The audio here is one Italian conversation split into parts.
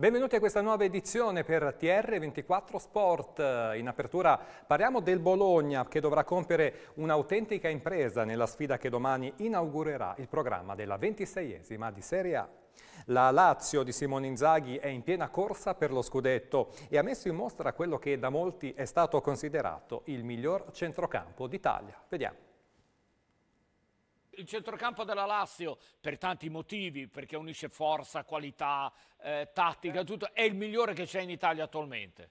Benvenuti a questa nuova edizione per TR24 Sport. In apertura parliamo del Bologna che dovrà compiere un'autentica impresa nella sfida che domani inaugurerà il programma della 26esima di Serie A. La Lazio di Simone Inzaghi è in piena corsa per lo scudetto e ha messo in mostra quello che da molti è stato considerato il miglior centrocampo d'Italia. Vediamo il centrocampo della Lazio, per tanti motivi, perché unisce forza, qualità, eh, tattica, tutto, è il migliore che c'è in Italia attualmente.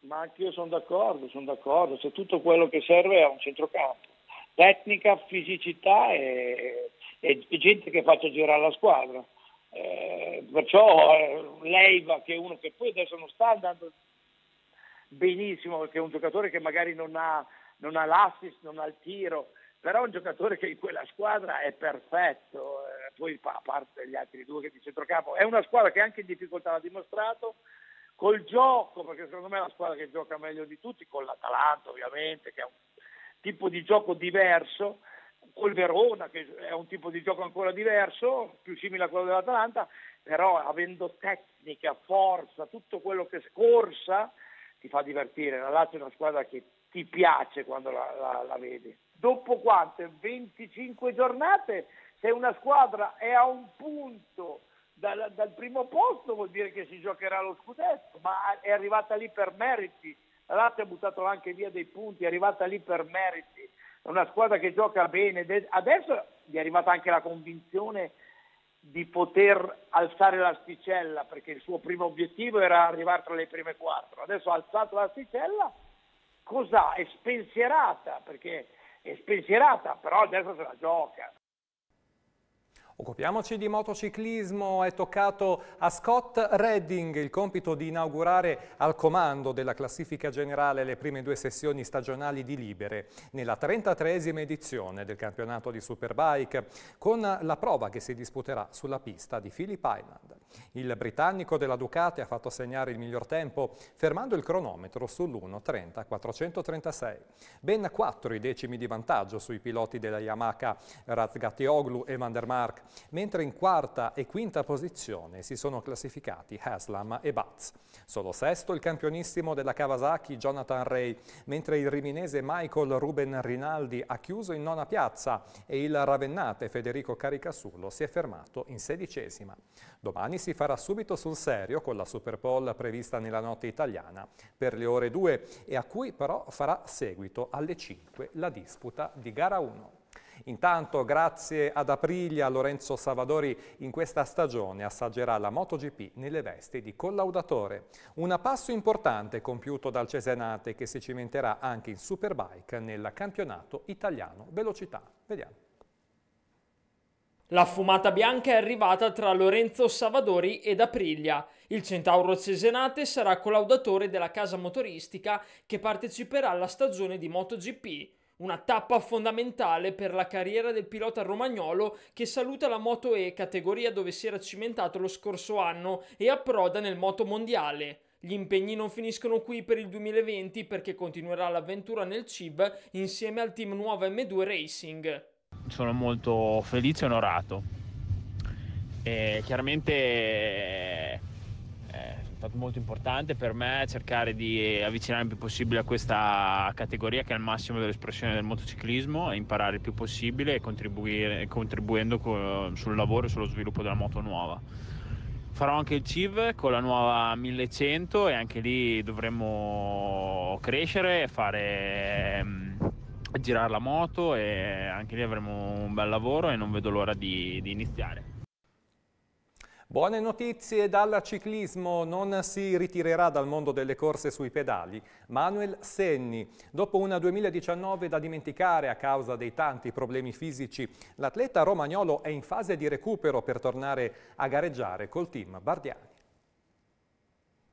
Ma anch'io sono d'accordo, sono d'accordo, c'è tutto quello che serve a un centrocampo. Tecnica, fisicità e, e, e gente che faccia girare la squadra. Eh, perciò eh, Leiva, che è uno che poi adesso non sta andando benissimo, perché è un giocatore che magari non ha, non ha l'assist, non ha il tiro, però è un giocatore che in quella squadra è perfetto, eh, poi a parte gli altri due che di centrocampo, è una squadra che anche in difficoltà l'ha dimostrato, col gioco, perché secondo me è la squadra che gioca meglio di tutti, con l'Atalanta ovviamente, che è un tipo di gioco diverso, col Verona che è un tipo di gioco ancora diverso, più simile a quello dell'Atalanta, però avendo tecnica, forza, tutto quello che scorsa ti fa divertire, la Lazio è una squadra che ti piace quando la, la, la vedi dopo quante? 25 giornate, se una squadra è a un punto dal, dal, primo posto vuol dire che si giocherà lo scudetto, ma è arrivata lì per meriti. La Lazio ha buttato anche via dei punti, è arrivata lì per meriti. È una squadra che gioca bene. Adesso gli è arrivata anche la convinzione di poter alzare l'asticella, perché il suo primo obiettivo era arrivare tra le prime quattro. Adesso ha alzato l'asticella, cos'ha? È spensierata, perché spensierata, però adesso se la gioca. Occupiamoci di motociclismo, è toccato a Scott Redding il compito di inaugurare al comando della classifica generale le prime due sessioni stagionali di Libere nella 33esima edizione del campionato di Superbike con la prova che si disputerà sulla pista di Philip Island. Il britannico della Ducati ha fatto segnare il miglior tempo fermando il cronometro sull'1.30-436. Ben 4 i decimi di vantaggio sui piloti della Yamaha Razgatioglu e Vandermark, mentre in quarta e quinta posizione si sono classificati Haslam e Batz. Solo sesto il campionissimo della Kawasaki Jonathan Ray, mentre il riminese Michael Ruben Rinaldi ha chiuso in nona piazza e il ravennate Federico Caricassullo si è fermato in sedicesima. Domani si si farà subito sul serio con la Super Bowl prevista nella notte italiana per le ore 2 e a cui però farà seguito alle 5 la disputa di gara 1. Intanto grazie ad Aprilia Lorenzo Savadori in questa stagione assaggerà la MotoGP nelle vesti di collaudatore. Un passo importante compiuto dal Cesenate che si cimenterà anche in Superbike nel campionato italiano velocità. Vediamo. La fumata bianca è arrivata tra Lorenzo Savadori ed Aprilia. Il centauro cesenate sarà collaudatore della casa motoristica che parteciperà alla stagione di MotoGP. Una tappa fondamentale per la carriera del pilota romagnolo che saluta la Moto E, categoria dove si era cimentato lo scorso anno, e approda nel moto mondiale. Gli impegni non finiscono qui per il 2020 perché continuerà l'avventura nel CIB insieme al team nuova M2 Racing sono molto felice e onorato. E chiaramente eh, è stato molto importante per me cercare di avvicinare il più possibile a questa categoria che è il massimo dell'espressione del motociclismo e imparare il più possibile contribuendo sul lavoro e sullo sviluppo della moto nuova. Farò anche il CIV con la nuova 1100 e anche lì dovremo crescere e fare mm, a girare la moto e anche lì avremo un bel lavoro e non vedo l'ora di, di iniziare. Buone notizie dal ciclismo, non si ritirerà dal mondo delle corse sui pedali. Manuel Senni, dopo una 2019 da dimenticare a causa dei tanti problemi fisici, l'atleta romagnolo è in fase di recupero per tornare a gareggiare col team Bardiani.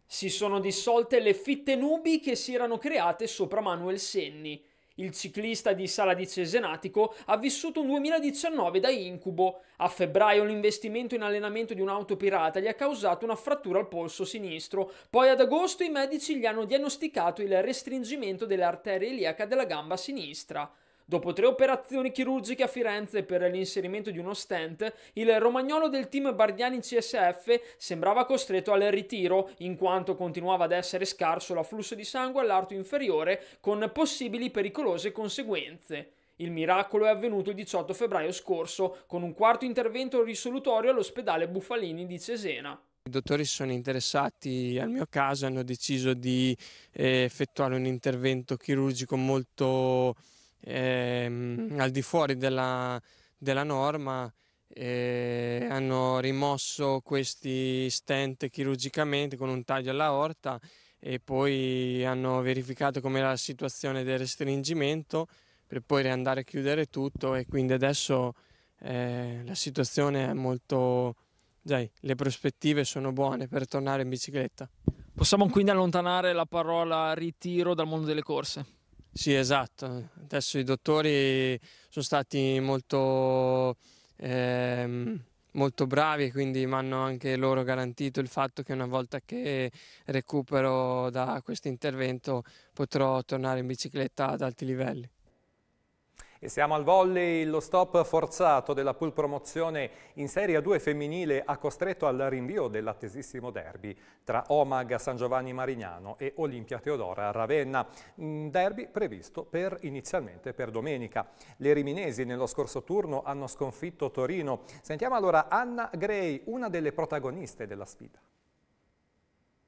Si sono dissolte le fitte nubi che si erano create sopra Manuel Senni. Il ciclista di Sala di Cesenatico ha vissuto un 2019 da incubo. A febbraio l'investimento in allenamento di un'auto pirata gli ha causato una frattura al polso sinistro. Poi ad agosto i medici gli hanno diagnosticato il restringimento dell'arteria iliaca della gamba sinistra. Dopo tre operazioni chirurgiche a Firenze per l'inserimento di uno stent, il romagnolo del team Bardiani CSF sembrava costretto al ritiro, in quanto continuava ad essere scarso l'afflusso di sangue all'arto inferiore, con possibili pericolose conseguenze. Il miracolo è avvenuto il 18 febbraio scorso, con un quarto intervento risolutorio all'ospedale Buffalini di Cesena. I dottori sono interessati al mio caso e hanno deciso di eh, effettuare un intervento chirurgico molto ehm, al di fuori della, della norma eh, hanno rimosso questi stent chirurgicamente con un taglio alla orta e poi hanno verificato com'era la situazione del restringimento per poi riandare a chiudere tutto e quindi adesso eh, la situazione è molto... Dai, le prospettive sono buone per tornare in bicicletta. Possiamo quindi allontanare la parola ritiro dal mondo delle corse. Sì, esatto. Adesso i dottori sono stati molto, eh, molto bravi, quindi mi hanno anche loro garantito il fatto che una volta che recupero da questo intervento potrò tornare in bicicletta ad alti livelli. E siamo al volley, lo stop forzato della pool promozione in Serie 2 femminile ha costretto al rinvio dell'attesissimo derby tra Omag San Giovanni Marignano e Olimpia Teodora Ravenna, derby previsto per, inizialmente per domenica. Le riminesi nello scorso turno hanno sconfitto Torino. Sentiamo allora Anna Gray, una delle protagoniste della sfida.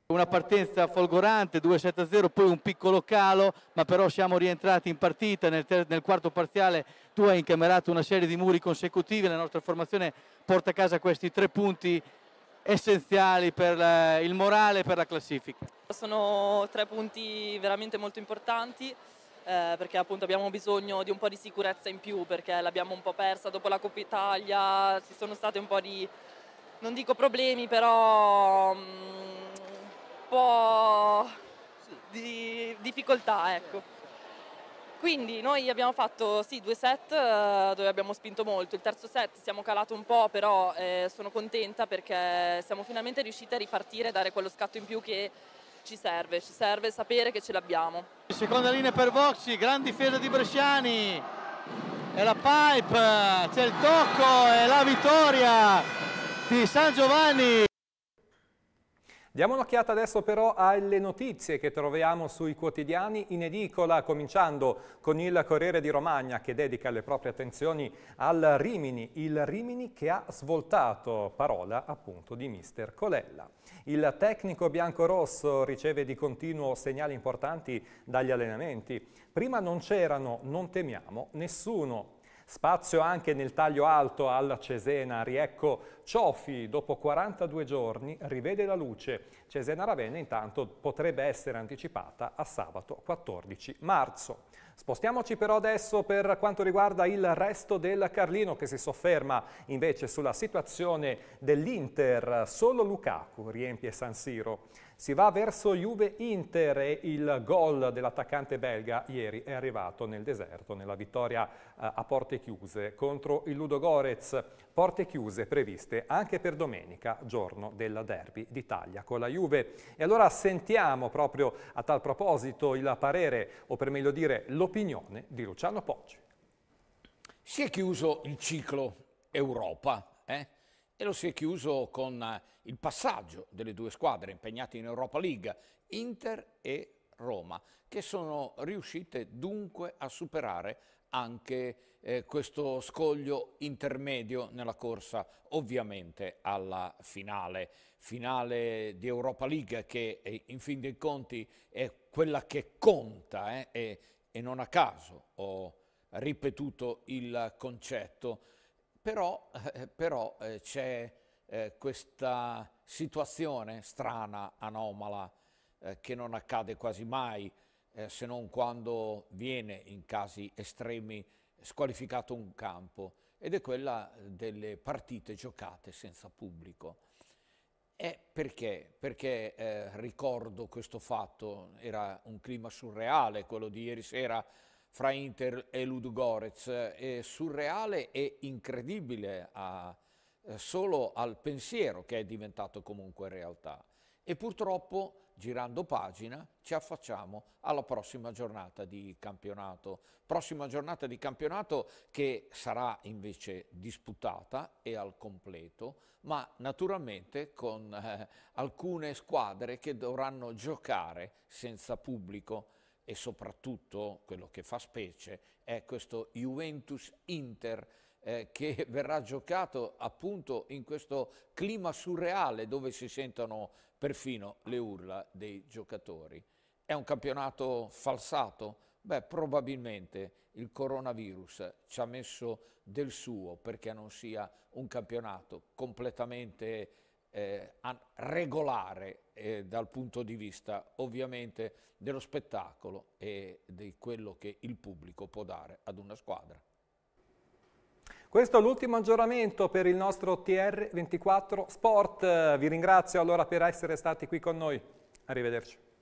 Una partenza folgorante, 2-7-0, poi un piccolo calo, ma però siamo rientrati in partita. Nel, nel, quarto parziale tu hai incamerato una serie di muri consecutivi, la nostra formazione porta a casa questi tre punti essenziali per la, eh, il morale e per la classifica. Sono tre punti veramente molto importanti. Eh, perché appunto abbiamo bisogno di un po' di sicurezza in più perché l'abbiamo un po' persa dopo la Coppa Italia, ci sono stati un po' di, non dico problemi, però mh, mm, po' di difficoltà, ecco. Quindi noi abbiamo fatto sì, due set eh, dove abbiamo spinto molto, il terzo set siamo calato un po' però eh, sono contenta perché siamo finalmente riusciti a ripartire e dare quello scatto in più che ci serve, ci serve sapere che ce l'abbiamo. Seconda linea per Voxi, gran difesa di Bresciani, e la pipe, c'è il tocco e la vittoria di San Giovanni Diamo un'occhiata adesso però alle notizie che troviamo sui quotidiani in edicola, cominciando con il Corriere di Romagna che dedica le proprie attenzioni al Rimini, il Rimini che ha svoltato, parola appunto di mister Colella. Il tecnico biancorosso riceve di continuo segnali importanti dagli allenamenti. Prima non c'erano, non temiamo nessuno. Spazio anche nel taglio alto alla Cesena, Riecco Ciofi dopo 42 giorni rivede la luce. Cesena Ravenna intanto potrebbe essere anticipata a sabato 14 marzo. Spostiamoci però adesso per quanto riguarda il resto del Carlino che si sofferma invece sulla situazione dell'Inter. Solo Lukaku riempie San Siro. Si va verso Juve-Inter e il gol dell'attaccante belga ieri è arrivato nel deserto, nella vittoria eh, a porte chiuse contro il Ludogorez. Porte chiuse previste anche per domenica, giorno del derby d'Italia con la Juve. E allora sentiamo proprio a tal proposito il parere, o per meglio dire lo l'opinione di Luciano Poggi. Si è chiuso il ciclo Europa eh? e lo si è chiuso con eh, il passaggio delle due squadre impegnate in Europa League, Inter e Roma, che sono riuscite dunque a superare anche eh, questo scoglio intermedio nella corsa ovviamente alla finale, finale di Europa League che eh, in fin dei conti è quella che conta eh, e non a caso ho ripetuto il concetto, però, eh, però eh, c'è eh, questa situazione strana, anomala, eh, che non accade quasi mai, eh, se non quando viene in casi estremi squalificato un campo, ed è quella delle partite giocate senza pubblico. Eh, perché? Perché eh, ricordo questo fatto, era un clima surreale quello di ieri sera fra Inter e Ludogorez, eh, surreale e incredibile a, eh, solo al pensiero che è diventato comunque realtà. E purtroppo girando pagina, ci affacciamo alla prossima giornata di campionato. Prossima giornata di campionato che sarà invece disputata e al completo, ma naturalmente con eh, alcune squadre che dovranno giocare senza pubblico e soprattutto quello che fa specie è questo Juventus Inter eh, che verrà giocato appunto in questo clima surreale dove si sentono perfino le urla dei giocatori. È un campionato falsato? Beh, probabilmente il coronavirus ci ha messo del suo perché non sia un campionato completamente eh, regolare eh, dal punto di vista ovviamente dello spettacolo e di quello che il pubblico può dare ad una squadra. Questo è l'ultimo aggiornamento per il nostro TR24 Sport. Vi ringrazio allora per essere stati qui con noi. Arrivederci.